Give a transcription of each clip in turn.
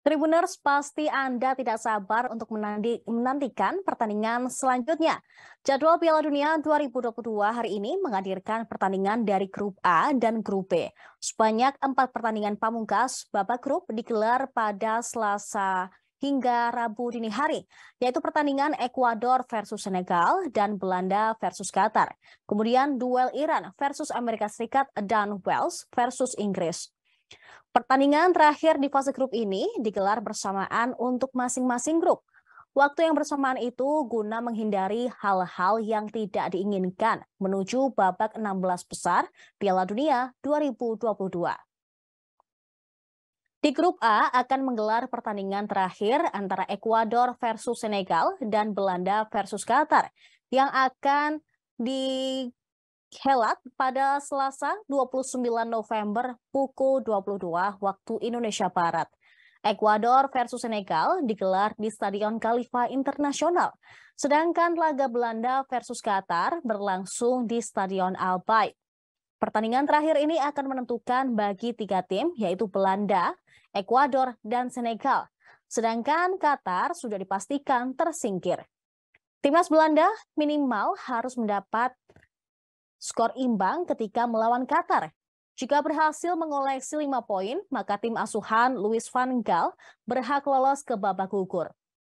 Tribuners, pasti Anda tidak sabar untuk menantikan pertandingan selanjutnya. Jadwal Piala Dunia 2022 hari ini menghadirkan pertandingan dari Grup A dan Grup B. Sebanyak empat pertandingan pamungkas babak grup digelar pada Selasa hingga Rabu dini hari, yaitu pertandingan Ekuador versus Senegal dan Belanda versus Qatar. Kemudian duel Iran versus Amerika Serikat dan Wales versus Inggris. Pertandingan terakhir di fase grup ini digelar bersamaan untuk masing-masing grup. Waktu yang bersamaan itu guna menghindari hal-hal yang tidak diinginkan menuju babak 16 besar Piala Dunia 2022. Di grup A akan menggelar pertandingan terakhir antara Ekuador versus Senegal dan Belanda versus Qatar yang akan di Helat pada Selasa 29 November pukul 22 waktu Indonesia Barat. Ekuador versus Senegal digelar di Stadion Khalifa Internasional, sedangkan laga Belanda versus Qatar berlangsung di Stadion Al Bayt. Pertandingan terakhir ini akan menentukan bagi tiga tim, yaitu Belanda, Ekuador, dan Senegal. Sedangkan Qatar sudah dipastikan tersingkir. Timnas Belanda minimal harus mendapat Skor imbang ketika melawan Qatar. Jika berhasil mengoleksi 5 poin, maka tim asuhan Luis van Gaal berhak lolos ke babak gugur.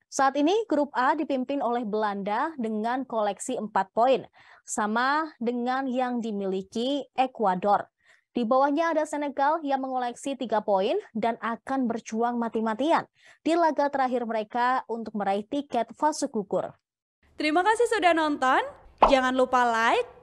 Saat ini grup A dipimpin oleh Belanda dengan koleksi 4 poin, sama dengan yang dimiliki Ekuador. Di bawahnya ada Senegal yang mengoleksi 3 poin dan akan berjuang mati-matian di laga terakhir mereka untuk meraih tiket fase gugur. Terima kasih sudah nonton. Jangan lupa like,